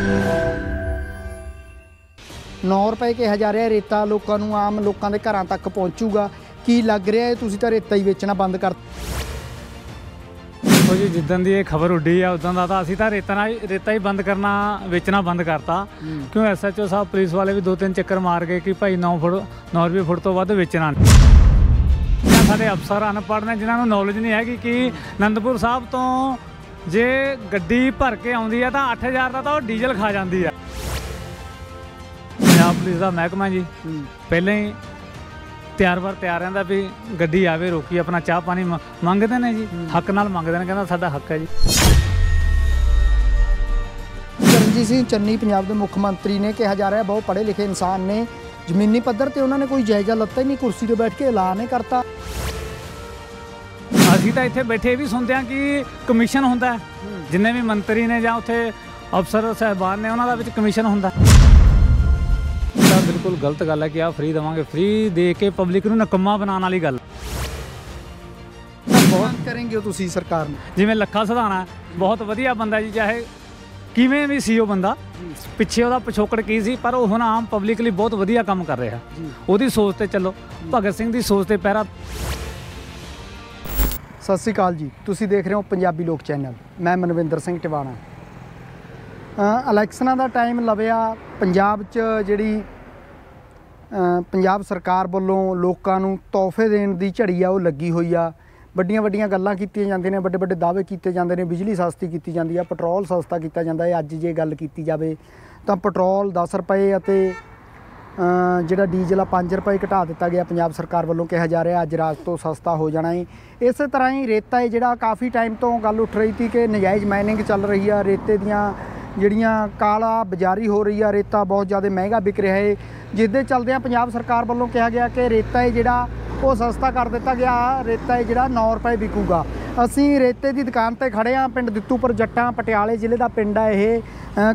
9 ਰੁਪਏ ਕੇ ਹਜ਼ਾਰੇ ਰੇਤਾ ਲੋਕਾਂ ਨੂੰ ਆਮ ਲੋਕਾਂ ਦੇ ਘਰਾਂ ਤੱਕ ਪਹੁੰਚੂਗਾ ਕੀ ਲੱਗ ਰਿਹਾ ਹੈ ਤੁਸੀਂ ਤਾਂ ਰੇਤਾ ਹੀ ਵੇਚਣਾ ਬੰਦ ਕਰ ਉਹ ਜੀ ਜਿੱਦਾਂ ਦੀ ਇਹ ਖਬਰ ਉੱਡੀ ਆ ਉਦਾਂ ਦਾ ਤਾਂ ਅਸੀਂ ਤਾਂ ਰੇਤਾ ਨਾਲ ਰੇਤਾ ਹੀ ਬੰਦ ਕਰਨਾ ਵੇਚਣਾ ਬੰਦ ਕਰਤਾ ਕਿਉਂ ਐਸਐਚਓ ਸਾਹਿਬ ਪੁਲਿਸ ਵਾਲੇ ਵੀ ਦੋ ਤਿੰਨ ਚੱਕਰ ਮਾਰ ਗਏ ਕਿ ਭਾਈ 9 ਫੁੱਟ 9 ਰੁਪਏ ਫੁੱਟ ਤੋਂ ਵੱਧ ਵੇਚਣਾ ਸਾਡੇ ਅਫਸਰ ਅਨਪੜ੍ਹ ਨੇ ਜਿਨ੍ਹਾਂ ਨੂੰ ਨੌਲੇਜ ਨਹੀਂ ਹੈਗੀ ਕਿ ਆਨੰਦਪੁਰ ਸਾਹਿਬ ਤੋਂ ਜੇ ਗੱਡੀ ਭਰ ਕੇ ਆਉਂਦੀ ਆ ਤਾਂ 8000 ਦਾ ਤਾਂ ਉਹ ਡੀਜ਼ਲ ਖਾ ਜਾਂਦੀ ਆ ਪੰਜਾਬ ਪੁਲਿਸ ਦਾ ਮਹਿਕਮਾ ਜੀ ਪਹਿਲਾਂ ਹੀ ਤਿਆਰ-ਵਰ ਤਿਆਰ ਰਹਿੰਦਾ ਵੀ ਗੱਡੀ ਆਵੇ ਰੋਕੀ ਆਪਣਾ ਚਾਹ ਪਾਣੀ ਮੰਗਦੇ ਨੇ ਜੀ ਹੱਕ ਨਾਲ ਮੰਗਦੇ ਨੇ ਕਹਿੰਦਾ ਸਾਡਾ ਹੱਕ ਹੈ ਜੀ ਚਰਨਜੀਤ ਸਿੰਘ ਚੰਨੀ ਪੰਜਾਬ ਦੇ ਮੁੱਖ ਮੰਤਰੀ ਨੇ ਕਿਹਾ ਜਾ ਰਿਹਾ ਬਹੁਤ ਪੜ੍ਹੇ ਲਿਖੇ ਇਨਸਾਨ ਨੇ ਜ਼ਮੀਨੀ ਪੱਧਰ ਤੇ ਉਹਨਾਂ ਨੇ ਕੋਈ ਜਾਇਜ਼ਾ ਲੱਤਾ ਹੀ ਨਹੀਂ ਕੁਰਸੀ ਤੇ ਬੈਠ ਕੇ ਐਲਾਨ ਹੀ ਕਰਤਾ ਅਸੀਂ ਤਾਂ ਇੱਥੇ ਬੈਠੇ ਵੀ ਸੁਣਦੇ ਆ ਕਿ ਕਮਿਸ਼ਨ ਹੁੰਦਾ ਜਿੰਨੇ ਵੀ ਮੰਤਰੀ ਨੇ ਜਾਂ ਉੱਥੇ ਅਫਸਰ ਸਹਿਬਾਨ ਨੇ ਉਹਨਾਂ ਦਾ ਵਿੱਚ ਕਮਿਸ਼ਨ ਹੁੰਦਾ ਤਾਂ ਬਿਲਕੁਲ ਗਲਤ ਗੱਲ ਹੈ ਕਿ ਆ ਫ੍ਰੀ ਦਵਾਂਗੇ ਫ੍ਰੀ ਦੇ ਕੇ ਪਬਲਿਕ ਨੂੰ ਨਕਮਾ ਬਣਾਉਣ ਵਾਲੀ ਗੱਲ ਬਹੁਤ ਕਰਨਗੇ ਤੁਸੀਂ ਸਰਕਾਰ ਨੂੰ ਜਿਵੇਂ ਲੱਖਾ ਸਧਾਣਾ ਬਹੁਤ ਵਧੀਆ ਬੰਦਾ ਜੀ ਚਾਹੇ ਕਿਵੇਂ ਵੀ ਸੀ ਉਹ ਬੰਦਾ ਪਿੱਛੇ ਉਹਦਾ ਪਿਛੋਕੜ ਕੀ ਸੀ ਪਰ ਉਹ ਹੁਣ ਆਮ ਪਬਲਿਕ ਲਈ ਬਹੁਤ ਵਧੀਆ ਕੰਮ ਕਰ ਰਿਹਾ ਉਹਦੀ ਸੋਚ ਤੇ ਚੱਲੋ ਭਗਤ ਸਿੰਘ ਦੀ ਸੋਚ ਤੇ ਪੈਰਾ ਸਤਿ ਸ੍ਰੀ ਅਕਾਲ ਜੀ ਤੁਸੀਂ ਦੇਖ ਰਹੇ ਹੋ ਪੰਜਾਬੀ ਲੋਕ ਚੈਨਲ ਮੈਂ ਮਨਵਿੰਦਰ ਸਿੰਘ ਟਿਵਾਣਾ ਇਲੈਕਸ਼ਨਾਂ ਦਾ ਟਾਈਮ ਲਵਿਆ ਪੰਜਾਬ 'ਚ ਜਿਹੜੀ ਪੰਜਾਬ ਸਰਕਾਰ ਵੱਲੋਂ ਲੋਕਾਂ ਨੂੰ ਤੋਹਫੇ ਦੇਣ ਦੀ ਝੜੀ ਆ ਉਹ ਲੱਗੀ ਹੋਈ ਆ ਵੱਡੀਆਂ ਵੱਡੀਆਂ ਗੱਲਾਂ ਕੀਤੀਆਂ ਜਾਂਦੀਆਂ ਨੇ ਵੱਡੇ ਵੱਡੇ ਦਾਅਵੇ ਕੀਤੇ ਜਾਂਦੇ ਨੇ ਬਿਜਲੀ ਸਸਤੀ ਕੀਤੀ ਜਾਂਦੀ ਆ ਪੈਟਰੋਲ ਸਸਤਾ ਕੀਤਾ ਜਾਂਦਾ ਹੈ ਅੱਜ ਜੇ ਗੱਲ ਕੀਤੀ ਜਾਵੇ ਤਾਂ ਪੈਟਰੋਲ 10 ਰੁਪਏ ਅਤੇ ਜਿਹੜਾ ਡੀਜ਼ਲ ਆ 5 ਰੁਪਏ ਘਟਾ ਦਿੱਤਾ ਗਿਆ ਪੰਜਾਬ ਸਰਕਾਰ ਵੱਲੋਂ ਕਿਹਾ ਜਾ ਰਿਹਾ ਅੱਜ ਰਾਤ ਤੋਂ ਸਸਤਾ ਹੋ ਜਾਣਾ ਹੈ ਇਸੇ ਤਰ੍ਹਾਂ ਹੀ ਰੇਤਾ ਹੈ ਜਿਹੜਾ ਕਾਫੀ ਟਾਈਮ ਤੋਂ ਗੱਲ ਉੱਠ ਰਹੀ ਸੀ ਕਿ ਨਜਾਇਜ਼ ਮਾਈਨਿੰਗ ਚੱਲ ਰਹੀ ਆ ਰੇਤੇ ਦੀਆਂ ਜਿਹੜੀਆਂ ਕਾਲਾ ਬਾਜ਼ਾਰੀ ਹੋ ਰਹੀ ਆ ਰੇਤਾ ਬਹੁਤ ਜ਼ਿਆਦਾ ਮਹਿੰਗਾ ਵਿਕ ਰਿਹਾ ਹੈ ਜਿਸ ਦੇ ਆ ਪੰਜਾਬ ਸਰਕਾਰ ਵੱਲੋਂ ਕਿਹਾ ਗਿਆ ਕਿ ਰੇਤਾ ਹੈ ਜਿਹੜਾ ਉਹ ਸਸਤਾ ਕਰ ਦਿੱਤਾ ਗਿਆ ਰੇਤਾ ਹੈ ਜਿਹੜਾ 9 ਰੁਪਏ ਵਿਕੂਗਾ ਅਸੀਂ ਰੇਤੇ ਦੀ ਦੁਕਾਨ ਤੇ ਖੜੇ ਆ ਪਿੰਡ ਦਿੱਤੂਪੁਰ ਜੱਟਾਂ ਪਟਿਆਲੇ ਜ਼ਿਲ੍ਹੇ ਦਾ ਪਿੰਡ ਆ ਇਹ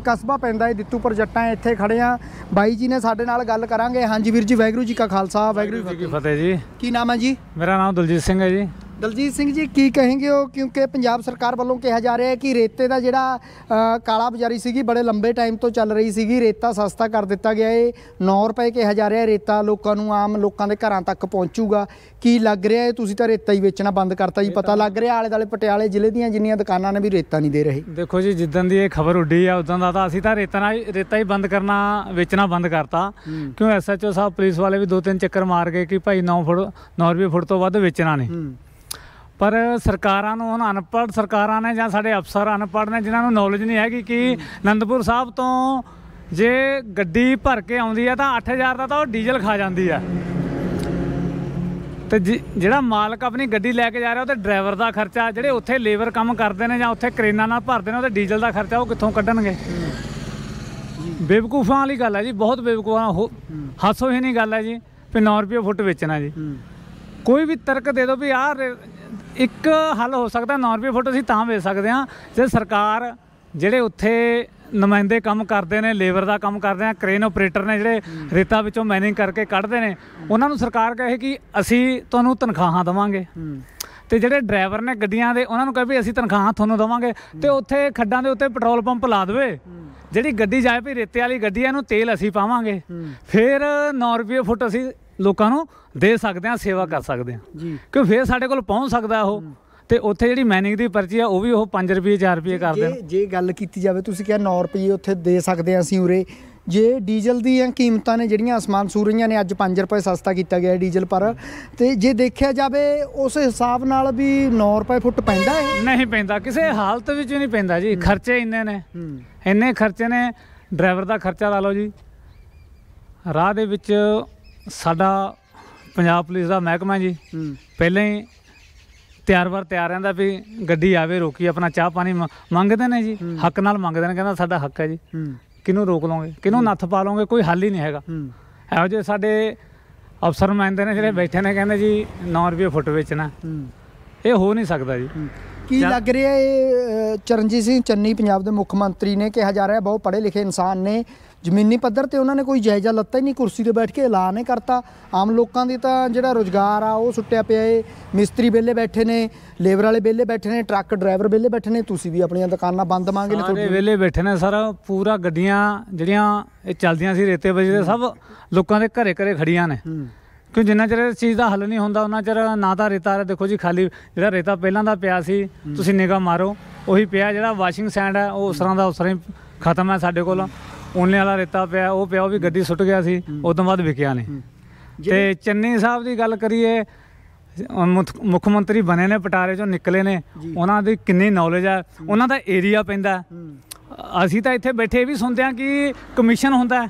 ਕਸਬਾ ਪੈਂਦਾ ਹੈ ਦਿੱਤੂਪੁਰ ਜੱਟਾਂ ਇੱਥੇ ਖੜੇ ਆ ਬਾਈ ਜੀ ਨੇ ਸਾਡੇ ਨਾਲ ਗੱਲ ਕਰਾਂਗੇ ਹਾਂਜੀ ਵੀਰ ਜੀ ਵੈਗਰੂ ਜੀ ਕਾ ਖਾਲਸਾ ਵੈਗਰੂ ਜੀ ਕੀ ਫਤਿਹ ਜੀ ਕੀ ਨਾਮ ਹੈ ਜੀ ਮੇਰਾ ਨਾਮ ਦਲਜੀਤ ਸਿੰਘ ਹੈ ਜੀ ਦਲਜੀਤ ਸਿੰਘ ਜੀ ਕੀ ਕਹਿੰਗੇ ਹੋ ਕਿਉਂਕਿ ਪੰਜਾਬ ਸਰਕਾਰ ਵੱਲੋਂ ਕਿਹਾ ਜਾ ਰਿਹਾ ਹੈ ਕਿ ਰੇਤੇ ਦਾ ਜਿਹੜਾ ਕਾਲਾ ਬਜ਼ਾਰੀ ਸੀਗੀ ਬੜੇ ਲੰਬੇ ਟਾਈਮ ਤੋਂ ਚੱਲ ਰਹੀ ਸੀਗੀ ਰੇਤਾ ਸਸਤਾ ਕਰ ਦਿੱਤਾ ਗਿਆ ਏ 9 ਰੁਪਏ ਕਿਹਾ ਜਾ ਰਿਹਾ ਰੇਤਾ ਲੋਕਾਂ ਨੂੰ ਆਮ ਲੋਕਾਂ ਦੇ ਘਰਾਂ ਤੱਕ ਪਹੁੰਚੂਗਾ ਕੀ ਲੱਗ ਰਿਹਾ ਹੈ ਤੁਸੀਂ ਤਾਂ ਰੇਤਾ ਹੀ ਵੇਚਣਾ ਬੰਦ ਕਰਤਾ ਜੀ ਪਤਾ ਲੱਗ ਰਿਹਾ ਆਲੇ ਦਾਲੇ ਪਟਿਆਲੇ ਜ਼ਿਲ੍ਹੇ ਦੀਆਂ ਜਿੰਨੀਆਂ ਦੁਕਾਨਾਂ ਨੇ ਵੀ ਰੇਤਾ ਨਹੀਂ ਦੇ ਰਹੀ ਦੇਖੋ ਜੀ ਜਿੱਦਾਂ ਦੀ ਇਹ ਖਬਰ ਉੱਡੀ ਆ ਉਦੋਂ ਦਾ ਤਾਂ ਅਸੀਂ ਤਾਂ ਰੇਤਾ ਨਾਲ ਰੇਤਾ ਹੀ ਬੰਦ ਕਰਨਾ ਵੇਚਣਾ ਬੰਦ ਕਰਤਾ ਕਿਉਂ ਐਸਐਚਓ ਸਾਹਿਬ ਪੁਲਿਸ ਵਾਲੇ ਵੀ ਦੋ ਤਿੰਨ ਚੱਕਰ ਮਾਰ ਗਏ ਕਿ ਭਾਈ 9 ਫੁੱਟ 9 ਰੁਪਏ ਫੁੱਟ ਤੋਂ ਵੱਧ ਵੇਚਣਾ ਨਹੀਂ ਪਰ ਸਰਕਾਰਾਂ ਨੂੰ ਹੁਣ ਅਨਪੜ ਸਰਕਾਰਾਂ ਨੇ ਜਾਂ ਸਾਡੇ ਅਫਸਰ ਅਨਪੜ ਨੇ ਜਿਨ੍ਹਾਂ ਨੂੰ ਨੌਲੇਜ ਨਹੀਂ ਹੈਗੀ ਕਿ ਨੰਦਪੁਰ ਸਾਹਿਬ ਤੋਂ ਜੇ ਗੱਡੀ ਭਰ ਕੇ ਆਉਂਦੀ ਆ ਤਾਂ 8000 ਦਾ ਤਾਂ ਉਹ ਡੀਜ਼ਲ ਖਾ ਜਾਂਦੀ ਆ ਤੇ ਜਿਹੜਾ ਮਾਲਕ ਆਪਣੀ ਗੱਡੀ ਲੈ ਕੇ ਜਾ ਰਿਹਾ ਉਹ ਤੇ ਡਰਾਈਵਰ ਦਾ ਖਰਚਾ ਜਿਹੜੇ ਉੱਥੇ ਲੇਬਰ ਕੰਮ ਕਰਦੇ ਨੇ ਜਾਂ ਉੱਥੇ ਕਰੇਨਾ ਨਾਲ ਭਰਦੇ ਨੇ ਉਹ ਤੇ ਡੀਜ਼ਲ ਦਾ ਖਰਚਾ ਉਹ ਕਿੱਥੋਂ ਕੱਢਣਗੇ ਬੇਵਕੂਫਾਂ ਵਾਲੀ ਗੱਲ ਹੈ ਜੀ ਬਹੁਤ ਬੇਵਕੂਫਾਂ ਹਾਸੋ ਹੀ ਨਹੀਂ ਗੱਲ ਹੈ ਜੀ ਵੀ 9 ਰੁਪਏ ਫੁੱਟ ਵੇਚਣਾ ਜੀ ਕੋਈ ਵੀ ਤਰਕ ਦੇ ਦਿਓ ਵੀ ਆਹ ਇੱਕ ਹੱਲ ਹੋ ਸਕਦਾ 9 ਰੁਪਏ ਫੁੱਟ ਅਸੀਂ ਤਾਂ ਵੇਚ ਸਕਦੇ ਹਾਂ ਜੇ ਸਰਕਾਰ ਜਿਹੜੇ ਉੱਥੇ ਨਮਾਇंदे ਕੰਮ ਕਰਦੇ ਨੇ ਲੇਬਰ ਦਾ ਕੰਮ ਕਰਦੇ ਆ ਕ੍ਰੇਨ ਆਪਰੇਟਰ ਨੇ ਜਿਹੜੇ ਰੇਤਾ ਵਿੱਚੋਂ ਮਾਈਨਿੰਗ ਕਰਕੇ ਕੱਢਦੇ ਨੇ ਉਹਨਾਂ ਨੂੰ ਸਰਕਾਰ ਕਹੇ ਕਿ ਅਸੀਂ ਤੁਹਾਨੂੰ ਤਨਖਾਹਾਂ ਦਵਾਂਗੇ ਤੇ ਜਿਹੜੇ ਡਰਾਈਵਰ ਨੇ ਗੱਡੀਆਂ ਦੇ ਉਹਨਾਂ ਨੂੰ ਕਹੇ ਵੀ ਅਸੀਂ ਤਨਖਾਹਾਂ ਤੁਹਾਨੂੰ ਦਵਾਂਗੇ ਤੇ ਉੱਥੇ ਖੱਡਾਂ ਦੇ ਉੱਤੇ ਪੈਟਰੋਲ ਪੰਪ ਲਾ ਦੇਵੇ ਜਿਹੜੀ ਗੱਡੀ ਜਾਏ ਵੀ ਰੇਤੇ ਵਾਲੀ ਗੱਡੀ ਇਹਨੂੰ ਤੇਲ ਅਸੀਂ ਪਾਵਾਂਗੇ ਫਿਰ 9 ਰੁਪਏ ਫੁੱਟ ਅਸੀਂ ਲੋਕਾਂ ਨੂੰ ਦੇ ਸਕਦੇ ਆ ਸੇਵਾ ਕਰ ਸਕਦੇ ਆ ਜੀ ਕਿ ਫੇਰ ਸਾਡੇ ਕੋਲ ਪਹੁੰਚ ਸਕਦਾ ਉਹ ਤੇ ਉੱਥੇ ਜਿਹੜੀ ਮੈਨਿੰਗ ਦੀ ਪਰਚੀ ਆ ਉਹ ਵੀ ਉਹ 5 ਰੁਪਏ 4 ਰੁਪਏ ਕਰਦੇ ਆ ਜੇ ਗੱਲ ਕੀਤੀ ਜਾਵੇ ਤੁਸੀਂ ਕਿਹਾ 9 ਰੁਪਏ ਉੱਥੇ ਦੇ ਸਕਦੇ ਆ ਅਸੀਂ ਉਰੇ ਜੇ ਡੀਜ਼ਲ ਦੀਆਂ ਕੀਮਤਾਂ ਨੇ ਜਿਹੜੀਆਂ ਅਸਮਾਨ ਸੂ ਰਹੀਆਂ ਨੇ ਅੱਜ 5 ਰੁਪਏ ਸਸਤਾ ਕੀਤਾ ਗਿਆ ਡੀਜ਼ਲ ਪਰ ਤੇ ਜੇ ਦੇਖਿਆ ਜਾਵੇ ਉਸ ਹਿਸਾਬ ਨਾਲ ਵੀ 9 ਰੁਪਏ ਫੁੱਟ ਪੈਂਦਾ ਹੈ ਨਹੀਂ ਪੈਂਦਾ ਕਿਸੇ ਹਾਲਤ ਵਿੱਚ ਨਹੀਂ ਪੈਂਦਾ ਜੀ ਖਰਚੇ ਇੰਨੇ ਨੇ ਇੰਨੇ ਖਰਚੇ ਨੇ ਡਰਾਈਵਰ ਦਾ ਖਰਚਾ ਲਾ ਲਓ ਜੀ ਰਾਹ ਦੇ ਵਿੱਚ ਸਾਡਾ ਪੰਜਾਬ ਪੁਲਿਸ ਦਾ ਮਹਿਕਮਾ ਜੀ ਪਹਿਲਾਂ ਹੀ ਤਿਆਰ ਵਰ ਤਿਆਰ ਰਹਿੰਦਾ ਵੀ ਗੱਡੀ ਆਵੇ ਰੋਕੀ ਆਪਣਾ ਚਾਹ ਪਾਣੀ ਮੰਗਦੇ ਨੇ ਜੀ ਹੱਕ ਨਾਲ ਮੰਗਦੇ ਨੇ ਕਹਿੰਦਾ ਸਾਡਾ ਹੱਕ ਹੈ ਜੀ ਕਿਨੂੰ ਰੋਕ ਲਓਗੇ ਕਿਨੂੰ ਨੱਥ ਪਾ ਲਓਗੇ ਕੋਈ ਹੱਲ ਹੀ ਨਹੀਂ ਹੈਗਾ ਇਹੋ ਜਿਹੇ ਸਾਡੇ ਅਫਸਰ ਮੰਨਦੇ ਨੇ ਜਿਹੜੇ ਬੈਠੇ ਨੇ ਕਹਿੰਦੇ ਜੀ 9 ਰੁਪਏ ਫੁੱਟ ਵੇਚਣਾ ਇਹ ਹੋ ਨਹੀਂ ਸਕਦਾ ਜੀ ਕੀ ਲੱਗ ਰਿਹਾ ਇਹ ਚਰਨਜੀਤ ਸਿੰਘ ਚੰਨੀ ਪੰਜਾਬ ਦੇ ਮੁੱਖ ਮੰਤਰੀ ਨੇ ਕਿਹਾ ਜਾ ਰਿਹਾ ਬਹੁਤ ਪੜ੍ਹੇ ਲਿਖੇ ਇਨਸਾਨ ਨੇ ਜ਼ਮੀਨੀ ਪੱਧਰ ਤੇ ਉਹਨਾਂ ਨੇ ਕੋਈ ਜਾਇਜ਼ਾ ਲੱਤਾ ਹੀ ਨਹੀਂ ਕੁਰਸੀ ਤੇ ਬੈਠ ਕੇ ਐਲਾਨ ਹੀ ਕਰਤਾ ਆਮ ਲੋਕਾਂ ਦੀ ਤਾਂ ਜਿਹੜਾ ਰੋਜ਼ਗਾਰ ਆ ਉਹ ਸੁੱਟਿਆ ਪਿਆ ਏ ਮਿਸਤਰੀ ਬੇਲੇ ਬੈਠੇ ਨੇ ਲੇਬਰ ਵਾਲੇ ਬੇਲੇ ਬੈਠੇ ਨੇ ਟਰੱਕ ਡਰਾਈਵਰ ਬੇਲੇ ਬੈਠੇ ਨੇ ਤੁਸੀਂ ਵੀ ਆਪਣੀਆਂ ਦੁਕਾਨਾਂ ਬੰਦ ਮੰਗੇ ਨੇ ਤੁਹਾਡੇ ਬੇਲੇ ਬੈਠੇ ਨੇ ਸਰ ਪੂਰਾ ਗੱਡੀਆਂ ਜਿਹੜੀਆਂ ਇਹ ਚੱਲਦੀਆਂ ਸੀ ਰੇਤੇ ਵਜੇ ਸਭ ਲੋਕਾਂ ਦੇ ਘਰੇ ਘਰੇ ਖੜੀਆਂ ਨੇ ਕਿਉਂ ਜਿੰਨਾ ਚਿਰ ਇਸ ਚੀਜ਼ ਦਾ ਹੱਲ ਨਹੀਂ ਹੁੰਦਾ ਉਹਨਾਂ ਚਿਰ ਨਾ ਤਾਂ ਰੇਤਾ ਦੇਖੋ ਜੀ ਖਾਲੀ ਜਿਹੜਾ ਰੇਤਾ ਪਹਿਲਾਂ ਦਾ ਪਿਆ ਸੀ ਤੁਸੀਂ ਨਿਗਾ ਮਾਰੋ ਉਹੀ ਪਿਆ ਜਿਹੜਾ ਵਾਸ਼ਿੰਗ ਸੈਂਡ ਹੈ ਉਹ ਉਸ ਤਰ੍ਹਾਂ ਦਾ ਉਸ ਤਰ੍ਹਾਂ ਹੀ ਖਤਮ ਹੈ ਸਾਡੇ ਕੋਲ ਉਹਨੇ ਵਾਲਾ ਰੇਤਾ ਪਿਆ ਉਹ ਪਿਆ ਉਹ ਵੀ ਗੱਡੀ ਸੁੱਟ ਗਿਆ ਸੀ ਉਸ ਤੋਂ ਬਾਅਦ ਵਿਕਿਆ ਨਹੀਂ ਤੇ ਚੰਨੀ ਸਾਹਿਬ ਦੀ ਗੱਲ ਕਰੀਏ ਮੁੱਖ ਮੰਤਰੀ ਬਣੇ ਨੇ ਪਟਾਰੇ ਚੋਂ ਨਿਕਲੇ ਨੇ ਉਹਨਾਂ ਦੀ ਕਿੰਨੀ ਨੌਲੇਜ ਆ ਉਹਨਾਂ ਦਾ ਏਰੀਆ ਪੈਂਦਾ ਅਸੀਂ ਤਾਂ ਇੱਥੇ ਬੈਠੇ ਵੀ ਸੁਣਦੇ ਆ ਕਿ ਕਮਿਸ਼ਨ ਹੁੰਦਾ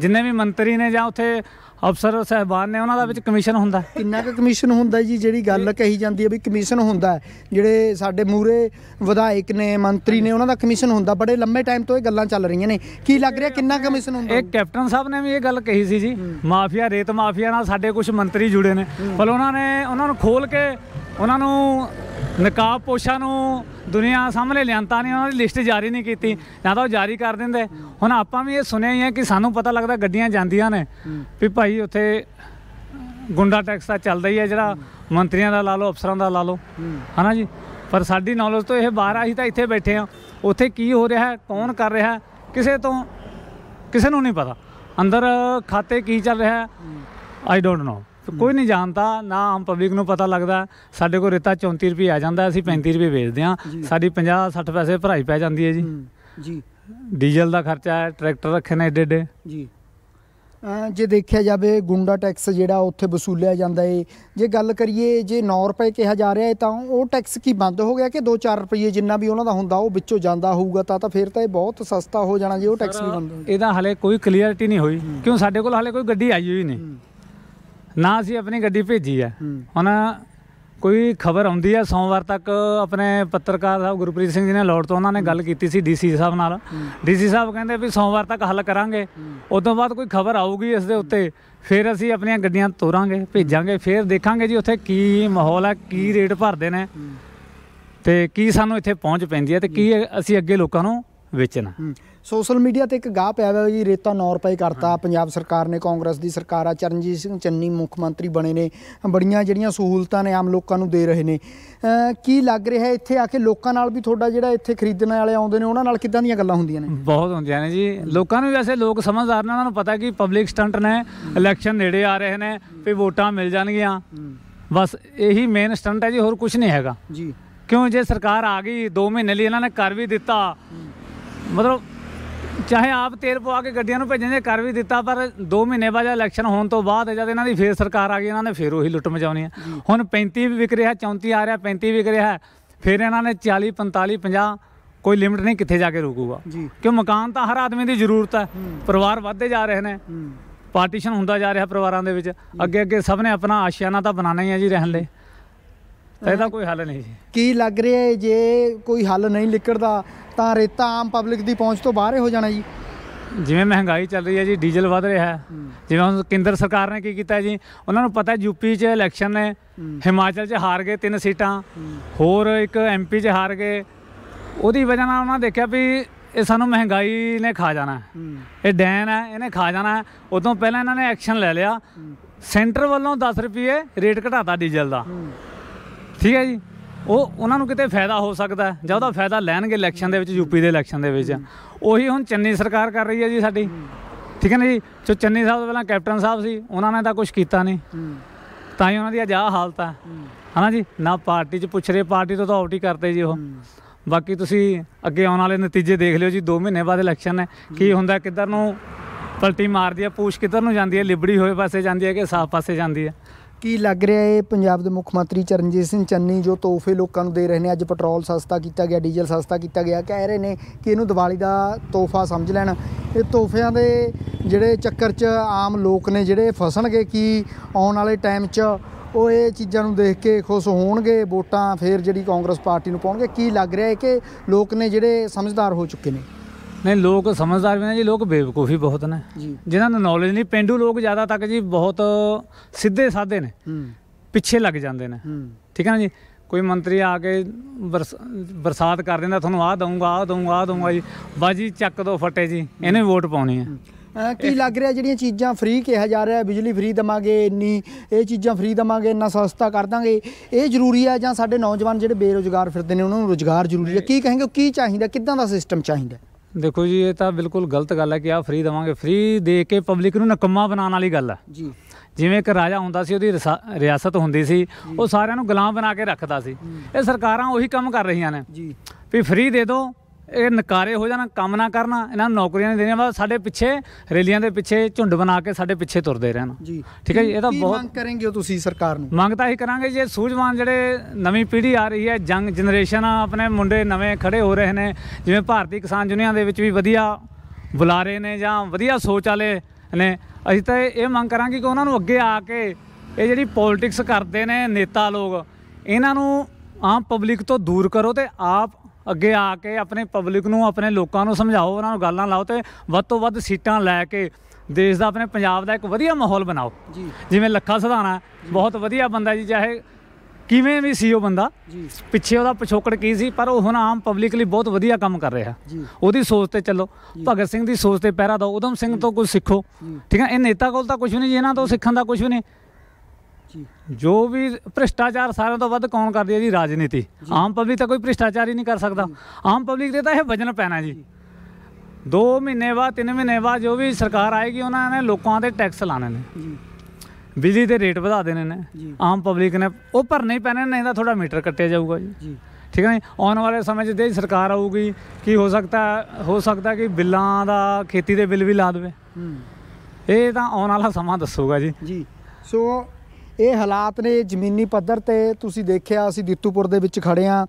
ਜਿੰਨੇ ਵੀ ਮੰਤਰੀ ਨੇ ਜਾਂ ਉੱਥੇ ਅਫਸਰ ਸਹਿਬਾਨ ਨੇ ਉਹਨਾਂ ਦਾ ਵਿੱਚ ਕਮਿਸ਼ਨ ਹੁੰਦਾ ਕਿੰਨਾ ਕੁ ਕਮਿਸ਼ਨ ਹੁੰਦਾ ਜੀ ਜਿਹੜੀ ਗੱਲ ਕਹੀ ਜਾਂਦੀ ਹੈ ਵੀ ਕਮਿਸ਼ਨ ਹੁੰਦਾ ਜਿਹੜੇ ਸਾਡੇ ਮੂਰੇ ਵਿਧਾਇਕ ਨੇ ਮੰਤਰੀ ਨੇ ਉਹਨਾਂ ਦਾ ਕਮਿਸ਼ਨ ਹੁੰਦਾ ਬੜੇ ਲੰਮੇ ਟਾਈਮ ਤੋਂ ਇਹ ਗੱਲਾਂ ਚੱਲ ਰਹੀਆਂ ਨੇ ਕੀ ਲੱਗ ਰਿਹਾ ਕਿੰਨਾ ਕਮਿਸ਼ਨ ਹੁੰਦਾ ਇਹ ਕੈਪਟਨ ਸਾਹਿਬ ਨੇ ਵੀ ਇਹ ਗੱਲ ਕਹੀ ਸੀ ਜੀ ਮਾਫੀਆ ਰੇਤ ਮਾਫੀਆ ਨਾਲ ਸਾਡੇ ਕੁਝ ਮੰਤਰੀ ਜੁੜੇ ਨੇ ਪਰ ਉਹਨਾਂ ਨੇ ਉਹਨਾਂ ਨੂੰ ਖੋਲ ਕੇ ਉਹਨਾਂ ਨੂੰ ਨਕਾਬ ਪੋਸ਼ਾਂ ਨੂੰ ਦੁਨੀਆ ਸਾਹਮਣੇ ਲਿਆਂਤਾ ਨਹੀਂ ਉਹਨਾਂ ਦੀ ਲਿਸਟ ਜਾਰੀ ਨਹੀਂ ਕੀਤੀ ਜਾਂ ਤਾਂ ਉਹ ਜਾਰੀ ਕਰ ਦਿੰਦੇ ਹੁਣ ਆਪਾਂ ਵੀ ਇਹ ਸੁਣਿਆ ਹੀ ਹੈ ਕਿ ਸਾਨੂੰ ਪਤਾ ਲੱਗਦਾ ਗੱਡੀਆਂ ਜਾਂਦੀਆਂ ਨੇ ਵੀ ਭਾਈ ਉੱਥੇ ਗੁੰਡਾ ਟੈਕਸ ਦਾ ਚੱਲਦਾ ਹੀ ਹੈ ਜਿਹੜਾ ਮੰਤਰੀਆਂ ਦਾ ਲਾ ਲਓ ਅਫਸਰਾਂ ਦਾ ਲਾ ਲਓ ਹਨਾ ਜੀ ਪਰ ਸਾਡੀ ਨੌਲੇਜ ਤੋਂ ਇਹ ਬਾਹਰ ਆਹੀ ਤਾਂ ਇੱਥੇ ਬੈਠੇ ਆ ਉੱਥੇ ਕੀ ਹੋ ਰਿਹਾ ਹੈ ਕੌਣ ਕਰ ਰਿਹਾ ਹੈ ਕਿਸੇ ਤੋਂ ਕਿਸੇ ਨੂੰ ਨਹੀਂ ਪਤਾ ਅੰਦਰ ਖਾਤੇ ਕੀ ਚੱਲ ਰਿਹਾ ਹੈ ਆਈ ਡੋਨਟ ਨੋ ਕੋਈ ਨਹੀਂ ਜਾਣਦਾ ਨਾ ਆਮ ਪਬਲਿਕ ਨੂੰ ਪਤਾ ਲੱਗਦਾ ਸਾਡੇ ਕੋਲ ਰੇਤਾ 34 ਰੁਪਏ ਆ ਜਾਂਦਾ ਅਸੀਂ 35 ਰੁਪਏ ਵੇਚਦੇ ਆ ਸਾਡੀ 50 60 ਪੈਸੇ ਭਰਾਈ ਪੈ ਜਾਂਦੀ ਹੈ ਜੀ ਜੀ ਡੀਜ਼ਲ ਦਾ ਖਰਚਾ ਹੈ ਟਰੈਕਟਰ ਰੱਖੇ ਨੇ ਏਡੇ ਏਡੇ ਜੀ ਜੇ ਦੇਖਿਆ ਜਾਵੇ ਗੁੰਡਾ ਟੈਕਸ ਜਿਹੜਾ ਉੱਥੇ ਵਸੂਲਿਆ ਜਾਂਦਾ ਏ ਜੇ ਗੱਲ ਕਰੀਏ ਜੇ 9 ਰੁਪਏ ਕਿਹਾ ਜਾ ਰਿਹਾ ਹੈ ਤਾਂ ਉਹ ਟੈਕਸ ਕੀ ਬੰਦ ਹੋ ਗਿਆ ਕਿ 2-4 ਰੁਪਏ ਜਿੰਨਾ ਵੀ ਉਹਨਾਂ ਦਾ ਹੁੰਦਾ ਉਹ ਵਿੱਚੋਂ ਜਾਂਦਾ ਹੋਊਗਾ ਤਾਂ ਤਾਂ ਫਿਰ ਤਾਂ ਇਹ ਬਹੁਤ ਸਸਤਾ ਹੋ ਜਾਣਾ ਜੇ ਉਹ ਟੈਕਸ ਵੀ ਬੰਦ ਹੋ ਇਹਦਾ ਹਲੇ ਕੋਈ ਕਲੀਅਰਟੀ ਨਹੀਂ ਹੋਈ ਕਿਉਂ ਸਾਡੇ ਕੋਲ ਹਲੇ ਕੋਈ ਗੱਡੀ ਆਈ ਹੋਈ ਨਹੀਂ ਨਾ ਅਸੀਂ ਆਪਣੀ ਗੱਡੀ ਭੇਜੀ ਆ ਹੁਣ ਕੋਈ ਖਬਰ ਆਉਂਦੀ ਆ ਸੋਮਵਾਰ ਤੱਕ ਆਪਣੇ ਪੱਤਰਕਾਰ ਸਾਹਿਬ ਗੁਰਪ੍ਰੀਤ ਸਿੰਘ ਜੀ ਨੇ ਲੋੜ ਤੋਂ ਉਹਨਾਂ ਨੇ ਗੱਲ ਕੀਤੀ ਸੀ ਡੀਸੀ ਸਾਹਿਬ ਨਾਲ ਡੀਸੀ ਸਾਹਿਬ ਕਹਿੰਦੇ ਵੀ ਸੋਮਵਾਰ ਤੱਕ ਹੱਲ ਕਰਾਂਗੇ ਉਸ ਤੋਂ ਬਾਅਦ ਕੋਈ ਖਬਰ ਆਊਗੀ ਇਸ ਦੇ ਉੱਤੇ ਫਿਰ ਅਸੀਂ ਆਪਣੀਆਂ ਗੱਡੀਆਂ ਤੋਰਾਂਗੇ ਭੇਜਾਂਗੇ ਫਿਰ ਦੇਖਾਂਗੇ ਜੀ ਉੱਥੇ ਕੀ ਮਾਹੌਲ ਆ ਕੀ ਰੇਟ ਭਰਦੇ ਨੇ ਤੇ ਕੀ ਸਾਨੂੰ ਇੱਥੇ ਪਹੁੰਚ ਪੈਂਦੀ ਹੈ ਤੇ ਕੀ ਅਸੀਂ ਅੱਗੇ ਲੋਕਾਂ ਨੂੰ ਵੇਚਣਾ ਸੋਸ਼ਲ ਮੀਡੀਆ ਤੇ ਇੱਕ ਗਾਹ ਪਿਆ ਹੋਇਆ ਜੀ ਰੇਤਾ 9 ਰੁਪਏ ਕਰਤਾ ਪੰਜਾਬ ਸਰਕਾਰ ਨੇ ਕਾਂਗਰਸ ਦੀ ਸਰਕਾਰ ਆ ਚਰਨਜੀਤ ਸਿੰਘ ਚੰਨੀ ਮੁੱਖ ਮੰਤਰੀ ਬਣੇ ਨੇ ਬੜੀਆਂ ਜਿਹੜੀਆਂ ਸਹੂਲਤਾਂ ਨੇ ਆਮ ਲੋਕਾਂ ਨੂੰ ਦੇ ਰਹੇ ਨੇ ਕੀ ਲੱਗ ਰਿਹਾ ਇੱਥੇ ਆ ਕੇ ਲੋਕਾਂ ਨਾਲ ਵੀ ਤੁਹਾਡਾ ਜਿਹੜਾ ਇੱਥੇ ਖਰੀਦਣ ਵਾਲੇ ਆਉਂਦੇ ਨੇ ਉਹਨਾਂ ਨਾਲ ਕਿੱਦਾਂ ਦੀਆਂ ਗੱਲਾਂ ਹੁੰਦੀਆਂ ਨੇ ਬਹੁਤ ਹੁੰਦੀਆਂ ਨੇ ਜੀ ਲੋਕਾਂ ਨੂੰ ਵੈਸੇ ਲੋਕ ਸਮਝਦਾਰ ਨੇ ਉਹਨਾਂ ਨੂੰ ਪਤਾ ਕਿ ਪਬਲਿਕ ਸਟੰਟ ਨੇ ਇਲੈਕਸ਼ਨ ਨੇੜੇ ਆ ਰਹੇ ਨੇ ਵੀ ਵੋਟਾਂ ਮਿਲ ਜਾਣਗੀਆਂ ਬਸ ਇਹੀ ਮੇਨ ਸਟੰਟ ਹੈ ਜੀ ਹੋਰ ਕੁਝ ਨਹੀਂ ਹੈਗਾ ਜੀ ਕਿਉਂ ਜੇ ਸਰਕਾਰ ਆ ਗਈ 2 ਮਹੀਨੇ ਲਈ ਇਹਨਾਂ ਨੇ ਕਰ ਵੀ ਦਿੱਤਾ ਮਤਲਬ ਚਾਹੇ ਆਪ ਤੇਲ ਪਵਾ ਕੇ ਗੱਡੀਆਂ ਨੂੰ ਭੇਜਣ ਦੇ ਕਰ ਵੀ ਦਿੱਤਾ ਪਰ 2 ਮਹੀਨੇ ਬਾਅਦ ਇਲੈਕਸ਼ਨ ਹੋਣ ਤੋਂ ਬਾਅਦ ਜਦ ਇਹਨਾਂ ਦੀ ਫੇਰ ਸਰਕਾਰ ਆ ਗਈ ਇਹਨਾਂ ਨੇ ਫੇਰ ਉਹੀ ਲੁੱਟ ਮਚਾਉਣੀ ਆ ਹੁਣ 35 ਵੀ ਵਿਕ ਰਿਹਾ 34 ਆ ਰਿਹਾ 35 ਵਿਕ ਰਿਹਾ ਫੇਰ ਇਹਨਾਂ ਨੇ 40 45 50 ਕੋਈ ਲਿਮਟ ਨਹੀਂ ਕਿੱਥੇ ਜਾ ਕੇ ਰੁਕੂਗਾ ਕਿਉਂ ਮਕਾਨ ਤਾਂ ਹਰ ਆਦਮੀ ਦੀ ਜ਼ਰੂਰਤ ਹੈ ਪਰਿਵਾਰ ਵੱਧਦੇ ਜਾ ਰਹੇ ਨੇ ਪਾਰਟੀਸ਼ਨ ਹੁੰਦਾ ਜਾ ਰਿਹਾ ਪਰਿਵਾਰਾਂ ਦੇ ਵਿੱਚ ਅੱਗੇ ਅੱਗੇ ਸਭ ਨੇ ਆਪਣਾ ਆਸ਼ਿਆਨਾ ਤਾਂ ਬਣਾਣਾ ਹੀ ਹੈ ਜੀ ਰਹਿਣ ਲਈ ਤਾਂ ਇਹਦਾ ਕੋਈ ਹੱਲ ਨਹੀਂ ਜੀ ਕੀ ਲੱਗ ਰਿਹਾ ਹੈ ਜੇ ਕੋਈ ਹੱਲ ਨਹੀਂ ਲਿਕੜਦਾ ਤਾਂ ਰੇਤਾ ਆਮ ਪਬਲਿਕ ਦੀ ਪਹੁੰਚ ਤੋਂ ਬਾਹਰ ਹੋ ਜਾਣਾ ਜੀ ਜਿਵੇਂ ਮਹਿੰਗਾਈ ਚੱਲ ਰਹੀ ਹੈ ਜੀ ਡੀਜ਼ਲ ਵਧ ਰਿਹਾ ਹੈ ਜਿਵੇਂ ਹੁਣ ਕੇਂਦਰ ਸਰਕਾਰ ਨੇ ਕੀ ਕੀਤਾ ਜੀ ਉਹਨਾਂ ਨੂੰ ਪਤਾ ਯੂਪੀ 'ਚ ਇਲੈਕਸ਼ਨ ਨੇ ਹਿਮਾਚਲ 'ਚ ਹਾਰ ਗਏ ਤਿੰਨ ਸੀਟਾਂ ਹੋਰ ਇੱਕ ਐਮਪੀ 'ਚ ਹਾਰ ਗਏ ਉਹਦੀ ਵਜ੍ਹਾ ਨਾਲ ਉਹਨਾਂ ਦੇਖਿਆ ਵੀ ਇਹ ਸਾਨੂੰ ਮਹਿੰਗਾਈ ਨੇ ਖਾ ਜਾਣਾ ਇਹ ਡੈਨ ਹੈ ਇਹਨੇ ਖਾ ਜਾਣਾ ਉਦੋਂ ਪਹਿਲਾਂ ਇਹਨਾਂ ਨੇ ਐਕਸ਼ਨ ਲੈ ਲਿਆ ਸੈਂਟਰ ਵੱਲੋਂ 10 ਰੁਪਏ ਰੇਟ ਘਟਾਤਾ ਡੀਜ਼ਲ ਦਾ ਠੀਕ ਹੈ ਜੀ ਉਹ ਉਹਨਾਂ ਨੂੰ ਕਿਤੇ ਫਾਇਦਾ ਹੋ ਸਕਦਾ ਜਾਂ ਉਹਦਾ ਫਾਇਦਾ ਲੈਣਗੇ ਇਲੈਕਸ਼ਨ ਦੇ ਵਿੱਚ ਯੂਪੀ ਦੇ ਇਲੈਕਸ਼ਨ ਦੇ ਵਿੱਚ ਉਹੀ ਹੁਣ ਚੰਨੀ ਸਰਕਾਰ ਕਰ ਰਹੀ ਹੈ ਜੀ ਸਾਡੀ ਠੀਕ ਹੈ ਨਾ ਜੀ ਜੋ ਚੰਨੀ ਸਾਹਿਬ ਪਹਿਲਾਂ ਕੈਪਟਨ ਸਾਹਿਬ ਸੀ ਉਹਨਾਂ ਨੇ ਤਾਂ ਕੁਝ ਕੀਤਾ ਨਹੀਂ ਤਾਂ ਹੀ ਉਹਨਾਂ ਦੀ ਅਜਾ ਹਾਲਤ ਹੈ ਹਨਾ ਜੀ ਨਾ ਪਾਰਟੀ 'ਚ ਪੁੱਛ ਰਹੇ ਪਾਰਟੀ ਤੋਂ ਤਾਂ ਆਊਟ ਹੀ ਕਰਦੇ ਜੀ ਉਹ ਬਾਕੀ ਤੁਸੀਂ ਅੱਗੇ ਆਉਣ ਵਾਲੇ ਨਤੀਜੇ ਦੇਖ ਲਿਓ ਜੀ 2 ਮਹੀਨੇ ਬਾਅਦ ਇਲੈਕਸ਼ਨ ਹੈ ਕੀ ਹੁੰਦਾ ਕਿੱਧਰ ਨੂੰ ਪਲਟੀ ਮਾਰਦੀ ਹੈ ਪੂਛ ਕਿੱਧਰ ਨੂੰ ਜਾਂਦੀ ਹੈ ਲਿਬੜੀ ਹੋਏ ਪਾਸੇ ਜਾਂਦੀ ਹੈ ਕਿ ਸਾਫ ਪਾਸੇ ਜਾਂਦੀ ਹੈ ਕੀ ਲੱਗ ਰਿਹਾ ਏ ਪੰਜਾਬ ਦੇ ਮੁੱਖ ਮੰਤਰੀ ਚਰਨਜੀਤ ਸਿੰਘ ਚੰਨੀ ਜੋ ਤੋਹਫੇ ਲੋਕਾਂ ਨੂੰ ਦੇ ਰਹੇ ਨੇ ਅੱਜ ਪੈਟਰੋਲ ਸਸਤਾ ਕੀਤਾ ਗਿਆ ਡੀਜ਼ਲ ਸਸਤਾ ਕੀਤਾ ਗਿਆ ਕਹਿ ਰਹੇ ਨੇ ਕਿ ਇਹਨੂੰ ਦੀਵਾਲੀ ਦਾ ਤੋਹਫਾ ਸਮਝ ਲੈਣ ਇਹ ਤੋਹਫਿਆਂ ਦੇ ਜਿਹੜੇ ਚੱਕਰ 'ਚ ਆਮ ਲੋਕ ਨੇ ਜਿਹੜੇ ਫਸਣਗੇ ਕਿ ਆਉਣ ਵਾਲੇ ਟਾਈਮ 'ਚ ਉਹ ਇਹ ਚੀਜ਼ਾਂ ਨੂੰ ਦੇਖ ਕੇ ਖੁਸ਼ ਹੋਣਗੇ ਵੋਟਾਂ ਫੇਰ ਜਿਹੜੀ ਕਾਂਗਰਸ ਪਾਰਟੀ ਨੂੰ ਪਾਉਣਗੇ ਕੀ ਲੱਗ ਰਿਹਾ ਹੈ ਕਿ ਲੋਕ ਨੇ ਜਿਹੜੇ ਸਮਝਦਾਰ ਹੋ ਚੁੱਕੇ ਨੇ ਨਹੀਂ ਲੋਕ ਸਮਝਦਾਰ ਵੀ ਨੇ ਜੀ ਲੋਕ ਬੇਵਕੂਫੀ ਬਹੁਤ ਨੇ ਜਿਨ੍ਹਾਂ ਨੂੰ ਨੌਲੇਜ ਨਹੀਂ ਪਿੰਡੂ ਲੋਕ ਜ਼ਿਆਦਾ ਤੱਕ ਜੀ ਬਹੁਤ ਸਿੱਧੇ ਸਾਦੇ ਨੇ ਪਿੱਛੇ ਲੱਗ ਜਾਂਦੇ ਨੇ ਠੀਕ ਹੈ ਨਾ ਜੀ ਕੋਈ ਮੰਤਰੀ ਆ ਕੇ ਬਰਸਾਤ ਕਰ ਦਿੰਦਾ ਤੁਹਾਨੂੰ ਆਹ ਦਊਂਗਾ ਆਹ ਦਊਂਗਾ ਆਹ ਦਊਂਗਾ ਜੀ ਬਾਜੀ ਚੱਕ ਦੋ ਫਟੇ ਜੀ ਇਹਨੇ ਵੋਟ ਪਾਉਣੀ ਹੈ ਕੀ ਲੱਗ ਰਿਹਾ ਜਿਹੜੀਆਂ ਚੀਜ਼ਾਂ ਫ੍ਰੀ ਕਿਹਾ ਜਾ ਰਿਹਾ ਬਿਜਲੀ ਫ੍ਰੀ ਦਵਾਂਗੇ ਇੰਨੀ ਇਹ ਚੀਜ਼ਾਂ ਫ੍ਰੀ ਦਵਾਂਗੇ ਇੰਨਾ ਸਸਤਾ ਕਰ ਦਾਂਗੇ ਇਹ ਜ਼ਰੂਰੀ ਹੈ ਜਾਂ ਸਾਡੇ ਨੌਜਵਾਨ ਜਿਹੜੇ ਬੇਰੋਜ਼ਗਾਰ ਫਿਰਦੇ ਨੇ ਉਹਨਾਂ ਨੂੰ ਰੋਜ਼ਗਾਰ ਜ਼ਰੂਰੀ ਹੈ ਕੀ ਕਹਾਂਗੇ ਕੀ ਚਾਹੀਦਾ ਕਿੱਦਾਂ ਦਾ ਸਿਸਟਮ ਚਾਹੀਦਾ ਦੇਖੋ ਜੀ ਇਹ ਤਾਂ ਬਿਲਕੁਲ ਗਲਤ ਗੱਲ ਹੈ ਕਿ ਆ ਫ੍ਰੀ ਦਵਾਂਗੇ ਫ੍ਰੀ ਦੇ ਕੇ ਪਬਲਿਕ ਨੂੰ ਨਕਮਾ ਬਣਾਉਣ ਵਾਲੀ ਗੱਲ ਹੈ ਜੀ ਜਿਵੇਂ ਇੱਕ ਰਾਜਾ ਹੁੰਦਾ ਸੀ ਉਹਦੀ ਰਿਆਸਤ ਹੁੰਦੀ ਸੀ ਉਹ ਸਾਰਿਆਂ ਨੂੰ ਗੁਲਾਮ ਬਣਾ ਕੇ ਰੱਖਦਾ ਸੀ ਇਹ ਸਰਕਾਰਾਂ ਉਹੀ ਕੰਮ ਕਰ ਰਹੀਆਂ ਨੇ ਜੀ ਵੀ ਫ੍ਰੀ ਦੇ ਦੋ ਇਹ ਨਕਾਰੇ ਹੋ ਜਾਣਾ ਕੰਮ ਨਾ ਕਰਨਾ ਇਹਨਾਂ ਨੂੰ ਨੌਕਰੀਆਂ ਨਹੀਂ ਦੇਣੀਆਂ ਬਸ ਸਾਡੇ ਪਿੱਛੇ ਰੈਲੀਆਂ ਦੇ ਪਿੱਛੇ ਝੁੰਡ ਬਣਾ ਕੇ ਸਾਡੇ ਪਿੱਛੇ ਤੁਰਦੇ ਰਹਿਣ ਜੀ ਠੀਕ ਹੈ ਜੀ ਇਹ ਤਾਂ ਬਹੁਤ ਮੰਗ ਕਰਨਗੇ ਤੁਸੀਂ ਸਰਕਾਰ ਨੂੰ ਮੰਗ ਤਾਂ ਹੀ ਕਰਾਂਗੇ ਜੇ ਸੂਝਵਾਨ ਜਿਹੜੇ ਨਵੀਂ ਪੀੜ੍ਹੀ ਆ ਰਹੀ ਹੈ ਜੰਗ ਜਨਰੇਸ਼ਨ ਆਪਣੇ ਮੁੰਡੇ ਨਵੇਂ ਖੜੇ ਹੋ ਰਹੇ ਨੇ ਜਿਵੇਂ ਭਾਰਤੀ ਕਿਸਾਨ ਜੁਨੀਆਂ ਦੇ ਵਿੱਚ ਵੀ ਵਧੀਆ ਬੁਲਾਰੇ ਨੇ ਜਾਂ ਵਧੀਆ ਸੋਚ ਵਾਲੇ ਨੇ ਅਸੀਂ ਤਾਂ ਇਹ ਮੰਗ ਕਰਾਂਗੇ ਕਿ ਉਹਨਾਂ ਨੂੰ ਅੱਗੇ ਆ ਕੇ ਇਹ ਜਿਹੜੀ ਪੋਲਿਟਿਕਸ ਕਰਦੇ ਨੇ ਨੇਤਾ ਲੋਕ ਇਹਨਾਂ ਨੂੰ ਆਮ ਪਬਲਿਕ ਤੋਂ ਦੂਰ ਕਰੋ ਤੇ ਆਪ ਅੱਗੇ ਆ ਕੇ ਆਪਣੇ ਪਬਲਿਕ ਨੂੰ ਆਪਣੇ ਲੋਕਾਂ ਨੂੰ ਸਮਝਾਓ ਉਹਨਾਂ ਨੂੰ ਗੱਲਾਂ ਲਾਓ ਤੇ ਵੱਧ ਤੋਂ ਵੱਧ ਸੀਟਾਂ ਲੈ ਕੇ ਦੇਸ਼ ਦਾ ਆਪਣੇ ਪੰਜਾਬ ਦਾ ਇੱਕ ਵਧੀਆ ਮਾਹੌਲ ਬਣਾਓ ਜੀ ਜਿਵੇਂ ਲੱਖਾ ਸਧਾਣਾ ਬਹੁਤ ਵਧੀਆ ਬੰਦਾ ਜੀ ਚਾਹੇ ਕਿਵੇਂ ਵੀ ਸੀ ਉਹ ਬੰਦਾ ਜੀ ਪਿੱਛੇ ਉਹਦਾ ਪਿਛੋਕੜ ਕੀ ਸੀ ਪਰ ਉਹ ਹੁਣ ਆਮ ਪਬਲਿਕ ਲਈ ਬਹੁਤ ਵਧੀਆ ਕੰਮ ਕਰ ਰਿਹਾ ਉਹਦੀ ਸੋਚ ਤੇ ਚੱਲੋ ਭਗਤ ਸਿੰਘ ਦੀ ਸੋਚ ਤੇ ਪਹਿਰਾ ਦਿਓ ਉਦਮ ਸਿੰਘ ਤੋਂ ਕੁਝ ਸਿੱਖੋ ਠੀਕ ਹੈ ਇਹ ਨੇਤਾ ਕੋਲ ਤਾਂ ਕੁਝ ਨਹੀਂ ਜੀ ਇਹਨਾਂ ਤੋਂ ਸਿੱਖਣ ਦਾ ਕੁਝ ਵੀ ਨਹੀਂ ਜੋ ਵੀ ਭ੍ਰਿਸ਼ਟਾਚਾਰ ਸਾਰਿਆਂ ਤੋਂ ਵੱਧ ਕੌਣ ਕਰਦੀ ਹੈ ਜੀ ਰਾਜਨੀਤੀ ਆਮ ਪਬਲਿਕ ਤਾਂ ਕੋਈ ਭ੍ਰਿਸ਼ਟਾਚਾਰ ਹੀ ਨਹੀਂ ਕਰ ਸਕਦਾ ਆਮ ਪਬਲਿਕ ਦੇ ਤਾਂ ਇਹ ਵਜਨ ਪੈਣਾ ਜੀ 2 ਮਹੀਨੇ ਬਾਅਦ 3 ਮਹੀਨੇ ਬਾਅਦ ਜੋ ਵੀ ਸਰਕਾਰ ਆਏਗੀ ਉਹਨਾਂ ਨੇ ਲੋਕਾਂ ਦੇ ਟੈਕਸ ਲਾਣੇ ਨੇ ਜੀ ਬਿਜਲੀ ਦੇ ਰੇਟ ਵਧਾ ਦੇਣੇ ਨੇ ਆਮ ਪਬਲਿਕ ਨੇ ਉਹ ਭਰਨੇ ਹੀ ਪੈਣੇ ਨੇ ਇਹਦਾ ਥੋੜਾ ਮੀਟਰ ਕੱਟਿਆ ਜਾਊਗਾ ਜੀ ਠੀਕ ਹੈ ਆਉਣ ਵਾਲੇ ਸਮੇਂ 'ਚ ਜੇ ਸਰਕਾਰ ਆਊਗੀ ਕੀ ਹੋ ਸਕਦਾ ਹੋ ਸਕਦਾ ਕਿ ਬਿੱਲਾਂ ਦਾ ਖੇਤੀ ਦੇ ਬਿੱਲ ਵੀ ਲਾ ਦੇਵੇ ਇਹ ਤਾਂ ਆਉਣ ਵਾਲਾ ਸਮਾਂ ਦੱਸੂਗਾ ਜੀ ਜੀ ਸੋ ਇਹ ਹਾਲਾਤ ਨੇ ਜ਼ਮੀਨੀ ਪੱਧਰ ਤੇ ਤੁਸੀਂ ਦੇਖਿਆ ਅਸੀਂ ਦਿੱਤੂਪੁਰ ਦੇ ਵਿੱਚ ਖੜੇ ਆ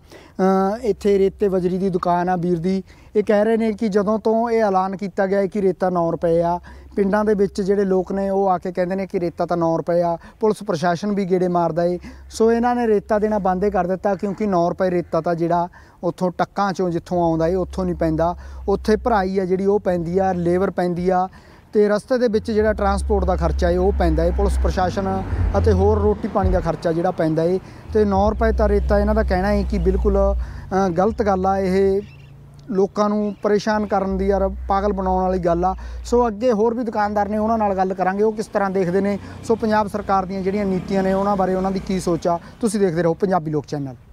ਇੱਥੇ ਰੇਤੇ ਬਜਰੀ ਦੀ ਦੁਕਾਨ ਆ ਵੀਰ ਦੀ ਇਹ ਕਹਿ ਰਹੇ ਨੇ ਕਿ ਜਦੋਂ ਤੋਂ ਇਹ ਐਲਾਨ ਕੀਤਾ ਗਿਆ ਕਿ ਰੇਤਾ 9 ਰੁਪਏ ਆ ਪਿੰਡਾਂ ਦੇ ਵਿੱਚ ਜਿਹੜੇ ਲੋਕ ਨੇ ਉਹ ਆ ਕੇ ਕਹਿੰਦੇ ਨੇ ਕਿ ਰੇਤਾ ਤਾਂ 9 ਰੁਪਏ ਆ ਪੁਲਿਸ ਪ੍ਰਸ਼ਾਸਨ ਵੀ ਗੇੜੇ ਮਾਰਦਾ ਏ ਸੋ ਇਹਨਾਂ ਨੇ ਰੇਤਾ ਦੇਣਾ ਬੰਦੇ ਕਰ ਦਿੱਤਾ ਕਿਉਂਕਿ 9 ਰੁਪਏ ਰੇਤਾ ਤਾਂ ਜਿਹੜਾ ਉੱਥੋਂ ਟੱਕਾਂ ਚੋਂ ਜਿੱਥੋਂ ਆਉਂਦਾ ਏ ਉੱਥੋਂ ਨਹੀਂ ਪੈਂਦਾ ਉੱਥੇ ਭਰਾਈ ਆ ਜਿਹੜੀ ਉਹ ਪੈਂਦੀ ਆ ਲੇਬਰ ਪੈਂਦੀ ਆ ਤੇ ਰਸਤੇ ਦੇ ਵਿੱਚ ਜਿਹੜਾ ਟਰਾਂਸਪੋਰਟ ਦਾ ਖਰਚਾ ਹੈ ਉਹ ਪੈਂਦਾ ਹੈ ਪੁਲਿਸ ਪ੍ਰਸ਼ਾਸਨ ਅਤੇ ਹੋਰ ਰੋਟੀ ਪਾਣੀ ਦਾ ਖਰਚਾ ਜਿਹੜਾ ਪੈਂਦਾ ਹੈ ਤੇ 9 ਰੁਪਏ ਤਾਂ ਰੇਤਾ ਇਹਨਾਂ ਦਾ ਕਹਿਣਾ ਹੈ ਕਿ ਬਿਲਕੁਲ ਗਲਤ ਗੱਲ ਆ ਇਹ ਲੋਕਾਂ ਨੂੰ ਪਰੇਸ਼ਾਨ ਕਰਨ ਦੀ ਯਾਰ ਪਾਗਲ ਬਣਾਉਣ ਵਾਲੀ ਗੱਲ ਆ ਸੋ ਅੱਗੇ ਹੋਰ ਵੀ ਦੁਕਾਨਦਾਰ ਨੇ ਉਹਨਾਂ ਨਾਲ ਗੱਲ ਕਰਾਂਗੇ ਉਹ ਕਿਸ ਤਰ੍ਹਾਂ ਦੇਖਦੇ ਨੇ ਸੋ ਪੰਜਾਬ ਸਰਕਾਰ ਦੀਆਂ ਜਿਹੜੀਆਂ ਨੀਤੀਆਂ ਨੇ ਉਹਨਾਂ ਬਾਰੇ ਉਹਨਾਂ ਦੀ ਕੀ ਸੋਚ ਆ ਤੁਸੀਂ ਦੇਖਦੇ ਰਹੋ ਪੰਜਾਬੀ ਲੋਕ ਚੈਨਲ